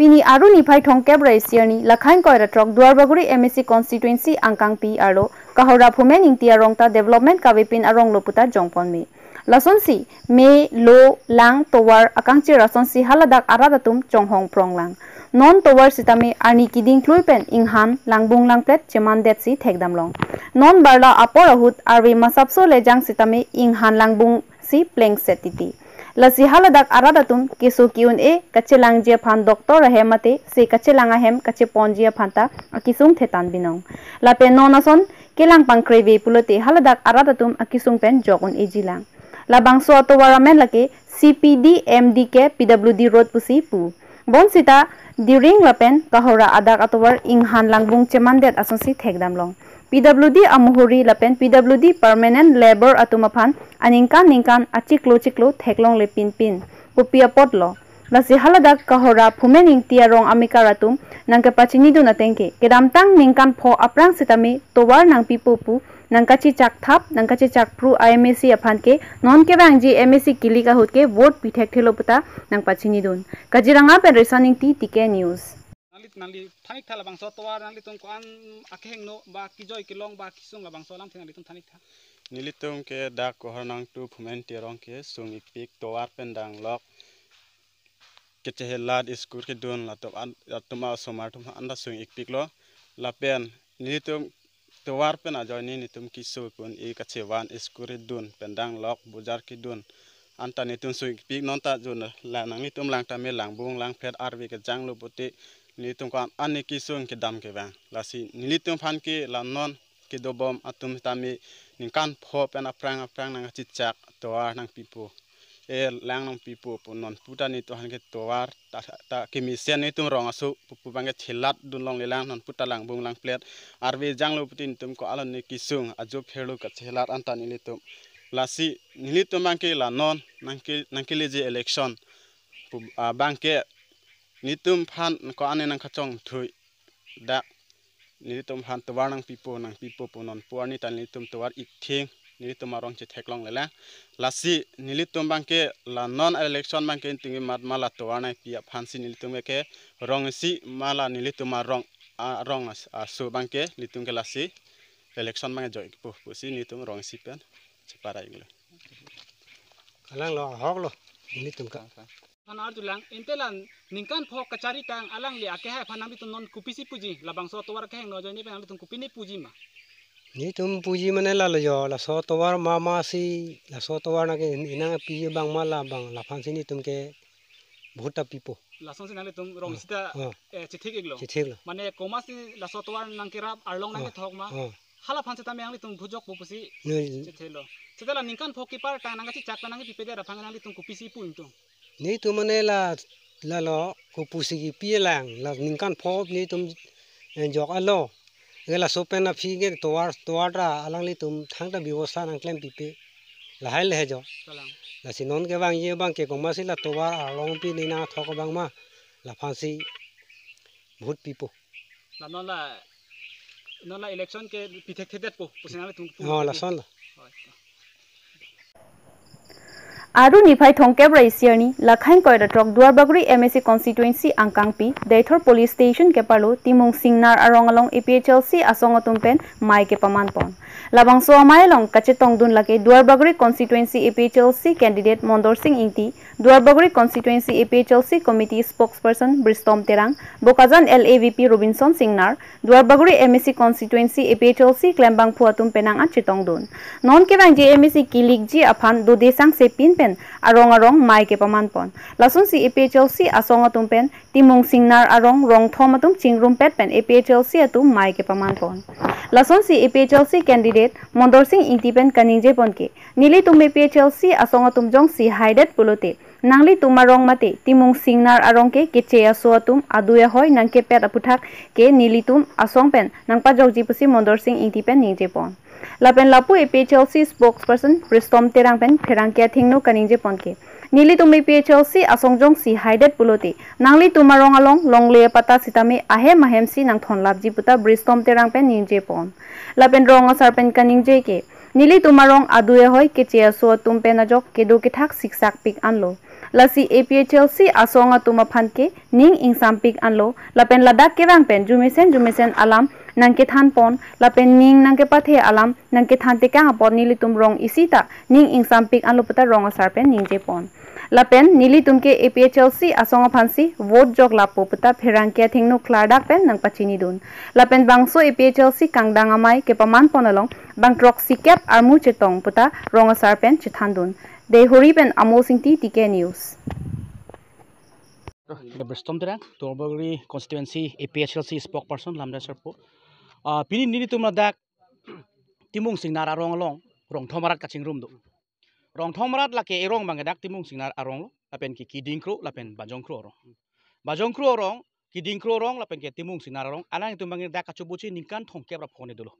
পিনি আৰু নিভাই ঠংকেব ৰাইচিয়ানি লাখাইং কয়ৰাট্ৰক দুৱাৰবাগুৰি এম এছ চি কনষ্টিটুৱেঞ্চি আংকাং পি আৰু কাহৰা ভূমেন ইংটিয়া ৰংটা ডেভেলপমেণ্ট কাবিপিন আৰু ৰংলোপুতা জংপনমি লাচনচি মে লো লাং টৱাৰ আকাংক্ষী ৰাচনচি হালাদাক আৰা দাতুম চংহং প্ৰংলাং নন টৱাৰ চিতামি আৰ্নি কিডিং ক্লুইপেন ইংহান লাংবুং লাংপ্লেট চেমান ডেটচি থেকদামলং নন বাৰ্লা আপৰ আহুত আৰু মাচাপচ লেজাং চিতামি ইংহান লাংবুং চি প্লেং চেটিটি लसीहा लदाक आरा दतुम कि सुकिउन ए कच्चे लांगजिया फान डॉक्टर रहे मते से कच्चे लांगा हेम कच्चे पोंजिया फांता अकिसुंग थे तान बिनोंग लापे नोनासन केलांग पांक्रेवे पुलते हलदाक आरा दतुम अकिसुंग पेन जोगुन एजिलांग labang so to waramen lake CPD MDK PWD road pusi pu bon during lapen kahora adak atowar inghan langbung chemandet asonsi thekdam PWD amuhuri lapen PWD permanent labor atumaphan aningkan aningkan achiklo chiklo theklong le pin pin kupia potlo lasi kahora phumen tiarong rong amikaratum nangka pachini du natengke kedamtang ningkan pho aprang sitami towar nang pipupu नंकाची चाक थाप नंकाची चाक प्रू आईएमएसी अफान के नॉन के बैंग जी एमएसी किली का होत के वोट पीठे ठेलो पता नंग पाछिनी दोन कजिरंगा पे रेसानिंग ती टिके news nalit nali thanik thala bangso towa nalit tong kan akheng no ba kijoi ki long ba kisung la bangso lam thina litung thanik tha nilitung ke da ko hanang tu phumen ti rong ke sung ipik towar pen dang lok ke te lad school ke don la top an tuma somar tum anda sung ipik lo la pen nilitung tuwar pen ajoy ni nitum kisu kun i kache wan iskuri dun pendang lok bujar ki dun anta nitum suik pik non ta jun la nang nitum lang ta me lang bung lang phet arvi ke jang lu puti nitum kan ani kisu ki dam ke bang la si nilitum phan ki la non ki dobom atum tami ning kan pho pen aprang prang nang chichak tuwar nang pipu e eh, langnang pipu pun non putani tuhan hanke towar ta ta kemisian ni tum rong asu pupu bange thilat dunlong lelang non puta lang bung lang plet jang lo putin tum ko alon ni kisung ajo phelu ka thilat antani le tum lasi nili tum lanon la non nangke nangke le election pu banke tum pan ko ane nang kacong thui da ni tum phan towar nang pipu nang pipu pun non puani tan ni tum towar ik nili tuma rong chi theklong lela lasi nili bangke la non election bangke tingi mat mala towana pia phansi nili tum ke rong si mala nili tuma rong a rong asu bangke litung ke lasi election bangke joy pu pu si nili tum rong si pen chi para ingle kalang lo hok lo nili tum ka anar julang entelan ningkan phok kachari tang alang le ake ha phanami tum non kupisi puji labang so towar ke no jani pe ami tum kupini puji ma Ni tum puji mana lalu jo, la so tawar mama si, la so tawar nake inang piye bang mala bang, la pan sini tum ke buta pipo. La so sini tum rong sita ah. eh, cithik iglo. Cithik lo. Mane koma si la so tawar nang kira along nake ah. thok ma. Ah. Hala pan sita meyang li tum bujok bupusi cithik lo. Sita la ningkan poki par tang nang kasi cakpa nang pipe dia rapang nang kupisi pun itu. Ni tum mana la la lo kupusi piye lang, la ningkan pop ni tum eh, jok alo. गला सोपेन फीगे तोवार तोवाड़ा आलंगली तुम थांगटा व्यवस्था नंगलेम पिपे लहाय लहे जो लासी नोन के बांग ये बांग के गोमासी ला तोवार आलंग पी नीना थोक बांग मा ला फांसी भूत पिपो ला नोला नोला इलेक्शन के पिथेक थेदेत पो पुसेना तुम हां ला सोन ला আৰু নিভাই থংকেব ৰাইচিয়ানি লাখাই কয়দাতক দুৱাৰবাগৰি এম এছ চি কনষ্টিটুৱেঞ্চি আংকাংপি দেথৰ পুলিচ ষ্টেচন কেপালো টিমুং চিংনাৰ আৰু ৰঙালং এ পি এইচ এল চি আচং অতুমপেন মাই কেপামান পন লাবাং চোৱামাই লং কাচে টংদুন লাগে Duwarbagori constituency A P H L C candidate Mandar Singh Ingti Duwarbagori constituency A P H L C committee spokesperson Rustom Terang Bokajan L A V P Robinson Singnar Duwarbagori S C L C নন কেবাং J M S C G আফান দুদেচাং pen arong arong mai ke paman pon lasun si APHLC asong atum pen timung singnar arong rong thom atum chingrum pet pen APHLC atum mai ke paman pon lasun si APHLC candidate mondor singh intipen kaning je pon ke nili tum APHLC asong atum jong si haidet pulote নাংলি তোমার রং মাতি তিমুং সিংনার আরং কে কে চে আসো তুম আদুয়ে হয় নাং কে পেট আপুথাক কে নীলি তুম আসং পেন নাংপা জগজি পুসি মন্দর সিং ইংটি পেন নিজে পন লাপেন লাপু A PHLC spokesperson Rustom Terang পেন ফেরাং কে থিং নো কানিং যে পন কে নীলি তুমি পিএইচএলসি আসং জং সি হাইডেট পুলোতি নাংলি তোমার রং আলং লং লে পাতা সিতামে আহে মাহেম সি নাং থন লাভজি পুতা ব্রিস্তম তেরাং পেন নিং পন লাপেন ৰং আসার পেন কানিং যে কে নীলি তোমার রং আদুয়ে হয় কে চেয়া সোয়া তুম পেন আজক কেদো কে থাক পিক আনলো La si APHLC a s o n g a tumapanke Ning i n sampik anlo la Pen ladak kerang pen j u m e s e n jumesi alam nangke han pon la pen Ning nangke pathe alam nang kethantika k o n ni litum rong isita Ning i n sampik anlo peta ronga sarpen n i n g jepon lapen nili tumke APHLC asong phansi vote jog lapo puta phirang kya thingnu klada pen nang pachini dun lapen bangso APHLC kangdang amai ke paman ponalong bang proxy cap armu chetong puta ronga sarpen chithan dun de hori pen amol singh ti tike news the Bristom Drang, Torbury constituency, APHLC spokesperson, Lambda Serpo. Pinin Niditumadak Timung Singara Rong Long, Rong Tomara Catching Room. รองทอมรัดละเกอรองบางดักติมุงสิงนารอารองละเป็นกิดิงครูละเป็นบาจงครูรองบาจงครูรองกิดิงครูรองละเป็นเกติมุงสิงนารองอันนั้นตุมางดักกัะชุบุชีนิกันทงเก็บรับพอนิดล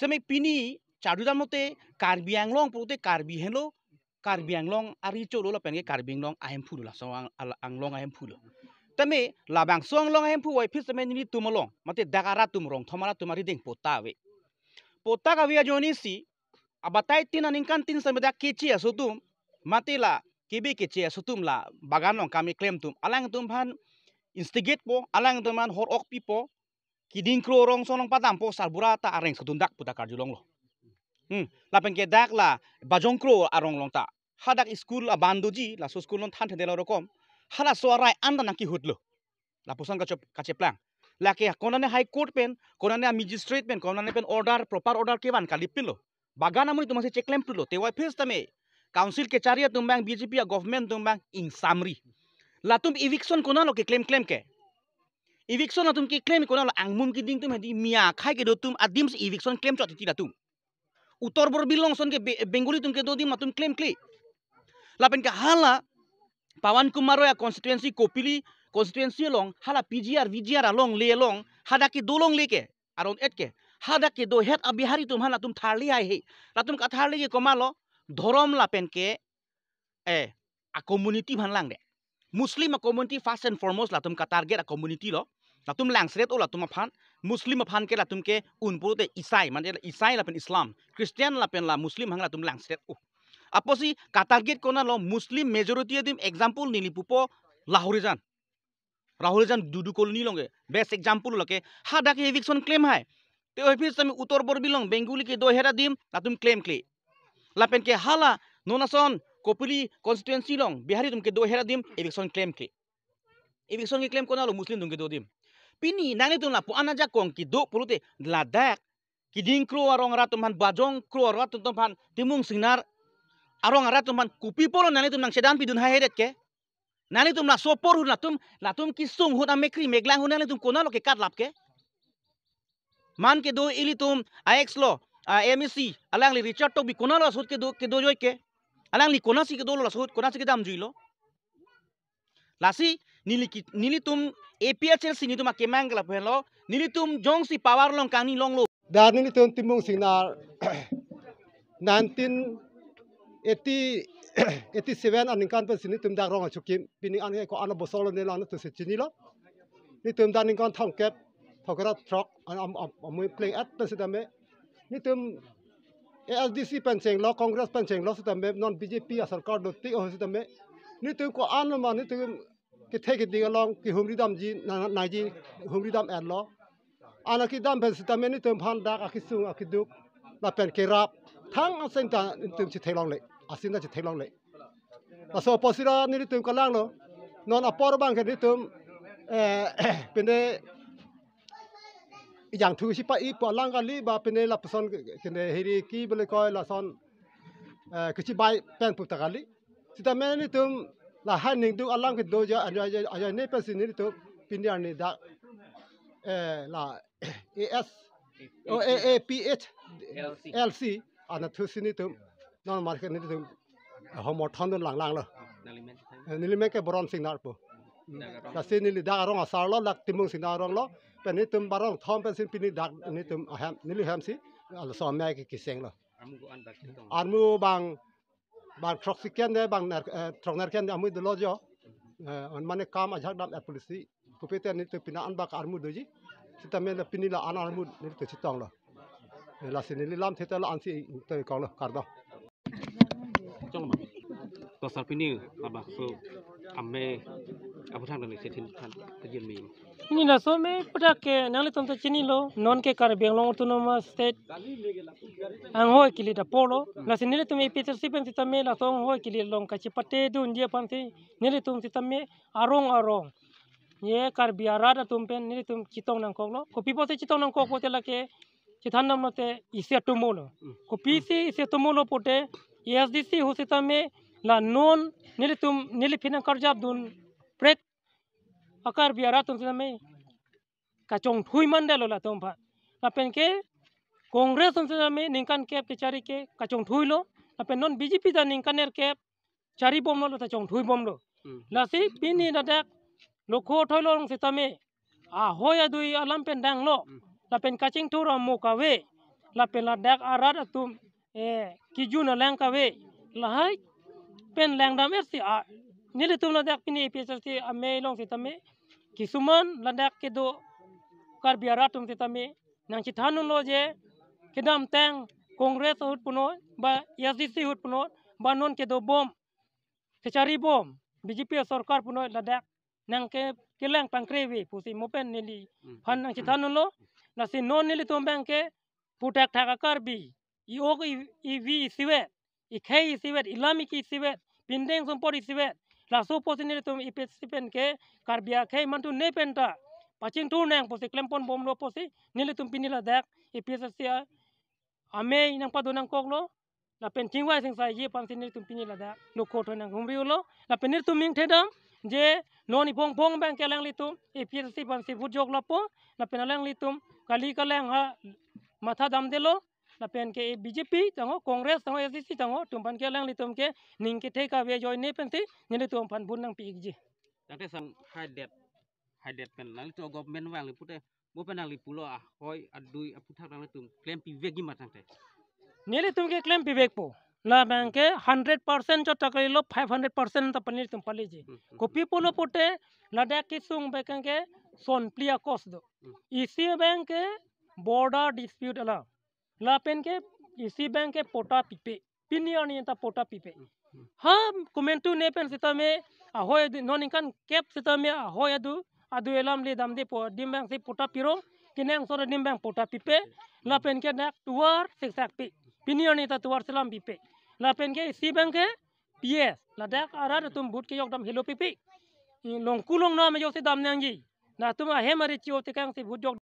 สมัยปีนี้ชาดุดามตเตการบียงลองปเต้การบีเฮโลการบียงลองอาริโจโลละเป็นเกการบียงลองไอเอ็มพูดละสองอังลองไอเอ็มพูดต่เมื่อลาบังส่วงลองเห็นผู้วัยพิสเมนี่ตุมลงมาเตดักราตุมรองทมาราตุมารีเด้งปตาเวปตากวิอาจอนิสี abataiti na ningkantin kici ya sutum matila kibi ya sutum la baganong kami klaim tum alang tum han instigate po alang tum han hor ok pipo kiding klorong rong sonong patam po sarburata areng sutundak puta karjulong lo hmm lapeng ke dak la bajong kro arong long ta hadak iskul abanduji la suskul non than thedelo rokom hala suarai anda naki hutlo lo, lapusan kachop kache plang konane high court pen konane magistrate pen konane pen order proper order kewan kalipin lo baganamu itu masih ceklem dulu. Tewa fils teme. Council ke cari atau ya bang BJP ya government atau bang insamri. Lalu tuh eviction kuna lo ke klaim klaim ke. Eviction lalu tuh ke klaim kuna lo angmum ke ding tuh di mia kai ke dotum adims eviction klaim cuci tidak tuh. Utor bilong son ke Bengali tuh ke dodi matum tuh klaim klaim. Lapan ke hala Pawan Kumaro ya konstituensi kopili konstituensi long hala PGR VGR long le long hada ki dolong leke arun etke. ke হাদা কে দো হেত আবিহারি তোমা না তুম থারলি আই হে লা তুম কা কমালো ধরম লা কে এ আ কমিউনিটি ভান লাং দে মুসলিম আ কমিউনিটি ফার্স্ট এন্ড ফরমোস্ট লা কা টার্গেট আ কমিউনিটি ল লা তুম ল্যাং স্রেত ফান মুসলিম ফান কে লা তুম কে উনপুরতে ইসাই মানে ইসাই লা পেন ইসলাম খ্রিস্টিয়ান লা পেন লা মুসলিম হাং লা তুম ল্যাং স্রেত ও আপসি কা টার্গেট কোনা ল মুসলিম মেজরিটি দিম এক্সাম্পল নিলি পুপো লাহোরে যান রাহুল যান দুদু কলনি লগে বেস্ট এক্সাম্পল লকে হা ডাকে এভিকশন ক্লেম হয় ते ओफिस तमी उतर बेंगुली के दोहेरा दिम ना तुम क्लेम क्ले लापेन के हाला नोनासन कोपुली कॉन्स्टिट्युएंसी लोंग बिहारी तुमके दोहेरा दिम एविक्सन क्लेम क्ले एविक्सन के क्लेम कोना लो मुस्लिम तुमके दो दिम पिनी नांगे तुम ला पुआना जा कोंग की दो पुलुते लादाक कि दिंग क्रो आरोंग रा तुमहान बाजोंग क्रो आरो तुम तुमहान तिमुंग सिंगनार आरोंग रा तुमहान कुपी पोलो नाने तुम नांग सेदान पिदुन हाय रेत के नाने तुम ला सोपोर हुना तुम ला तुम किसुंग हुना मेक्री मेगला हुना तुम कोना लो के काट लाप के मान ke दो इली तुम आएक्स लो एमएससी अलांगली रिचर्ड टोबी कोना लो सोच के ke के दो जोय के अलांगली कोना सी के दो लो सोच कोना सी के दाम जुइलो Lasi nili nili tum APHL sini tum ke mangla phelo nili tum jong si power long kani long lo da nili tum timung sina 1980 87 an kan pen sini tum da rong chukim pining an ko an bosol ne lang tu se chinilo ni tum thong kep phokrat throk am amui playing at ta sitame ni tum ASDC panceng lo Congress panceng lo sitame non BJP a sarkar do ti ho sitame ni tum ko an ma ni tum ki theki dinga long ki humri dam ji na ji humri dam at lo ana ki dam pen sitame ni tum phan dak a ki sung a ki duk la pen ke rap thang a sen ta ni tum chi thailong le asin da chi thailong le aso posira ni tum ka lang lo non a por bang ke ni tum eh pende yang tuh si pak ibu po lang ka li ba pene la person kene heri ki bele ko la son eh, kichi bai pen pu ta sita me la alang ke do aja aja aja ini pe sin itu pindah pindia ni da eh la es o a a p h l c anak tuh sini ni tum non mar ke ni tum lang lang eh, la nilimen ke boron sing po la sin ni rong lo lak timung singar orang lo pani tum barong thom pani sin pini dak ham si al som me kiseng loh. armu bang bar proxy ken de bang nar trok nar ken amu de lo jo on ajak dam polisi kupete ni tum pina bak armu do ji sita me la pini la armu ni te loh. lo la sin ni lam theta la an si te ko lo चिनी लो नॉन के कर Bangalore autonomous state आंग ला ये कर बियारा दा तुम पेन तुम चितोंग इसे टुमोलो कॉपी से इसे टुमोलो पोटे एसडीसी होसिता में ला नॉन निले तुम निले फिना कर जाब दुन ปรตอาการเิียร์ตุนสิ่ทำไมกระจงถุยมันเดลล่ะตุ้มผาแล้วเป็นเกองเรสุนที่ทำไมนิ่งกันเก็บกิจาริเกกระจงถุยโลแล้วเป็นนนบีจีพีจะนิ่งกันเนอร์เก็บจาริบอมโลกระจงถุยบอมโลแล้วสิปีนี้นะเด็กลูกโคถอยลงสิทำไมอาหอยาดุยอัลลัมเป็นแดงโลแล้วเป็นกระชิงทูรามูกาเวแล้วเป็นลาเด็กอาราดตุ้มเอ๋กิจูนอะไรกันเวแล้วให้เป็นแรงดามเอสิอานี่เลยตุมลันดักพี่นี่พีิเศษที่อเมรลองสิตามีกิสุมันลันดักเกดูการบิอาราตุมสิตามีนางชิทานุโลเจเกดัมแตงคอนเกรสหุดปนนบะยาซิซีหุดปนนบ้านนนเกดูบอมเซชารีบอมบีจีพีสรการปนนลันดักนางเกเกลังปังเครวีผู้สิมเป็นนี่ลีพันนางชิทานุโลนาสินนนี่ลีตุมแบงเกผู้แทกทากการบีอีโอกอีวีสิเวอีเคย์สิเวอิลามิกีสิเวปินเดงสมปอริสิเว la so posini tum ipes ke karbia kei mantu ne penta pacing tu neng posi klempon bom lo posi nile tum pinila dak ipes sia ame ah, inang padu nang koklo la pen tingwa sing sai ye pan sinil tum pinila dak no koto nang humri ulo la penir tum ming thedam je noni pong pong bang kelang litum ipes si pan si bujok lapo la penaleng litum kali kaleng ha ah, matha dam lo. पेन के BJP तंगो कांग्रेस तंगो SC तंगो तुमपन के लंग लितुम के निंग के ठेका वे जॉइन ने पेन थे ने तुम पन बुन नंग पी जे तंगे सम हाई डेट हाई डेट पेन लंग तो गवर्नमेंट वांग लिपुते मो पेन लंग लिपुलो आ होय अ दुई अ पुथा तुम क्लेम पी वेगी मा तंगे ने ले तुम के क्लेम पी वेग पो ला बैंक के 100 परसेंट जो टकर लो 500 परसेंट तो पनीर तुम पली जी को पीपल लो पुटे लड़ाक की सुंग बैंक के सोन प्लिया कोस दो इसी बैंक के बॉर्डर डिस्प्यूट अलाव लापेन के इसी बैंक के पोटा पिपे पिन पोटा पीपे हम्म, हम्म। हाँ कमेंट तो नहीं पेन सीता में आहो नॉन इनकान कैब सीता में आहो अदू एलाम ले दाम दे डिम बैंक से पोटा पिरो किने अंसोर डिम बैंक पोटा पिपे हम्म। लापेन के नेक टुअर सिक्सैक पे पिनी और नहीं था टुअर सलाम पिपे लापेन के इसी बैंक के पी एस लद्दाख तुम बूट के योग दम हेलो पिपे लोंकू लोंग नाम जो से दाम नहीं ना तुम अहे मरी चीओ तिकांग से बूट योग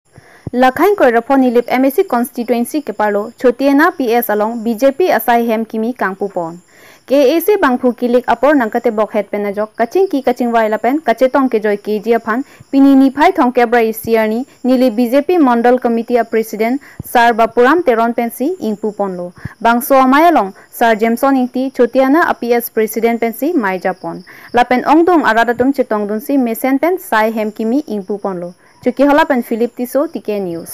Lakhain Koirapho Nilip MEC constituency kepalo Chotiena PS along BJP Asai Hem Kimi Kangpupon. KAC Bangphu Kilik Apor Nangkate Bok Het Penajok Kaching Ki Kaching Wailapen Kachetong Kejoi KG Aphan Pinini Phai Thongkebra Isiarni Nili BJP Mondal Committee President Sar Bapuram Teron Pensi Ingpuponlo Bangso Amayalong Sar Jameson Ingti Chotiana APS President Pensi Mai Japon Lapen Ongdong Aradatum Chetongdun Si Mesen Pen Sai Hem Kimi Ingpuponlo চুকিহলা and Philip টিছু টিকে নিউজ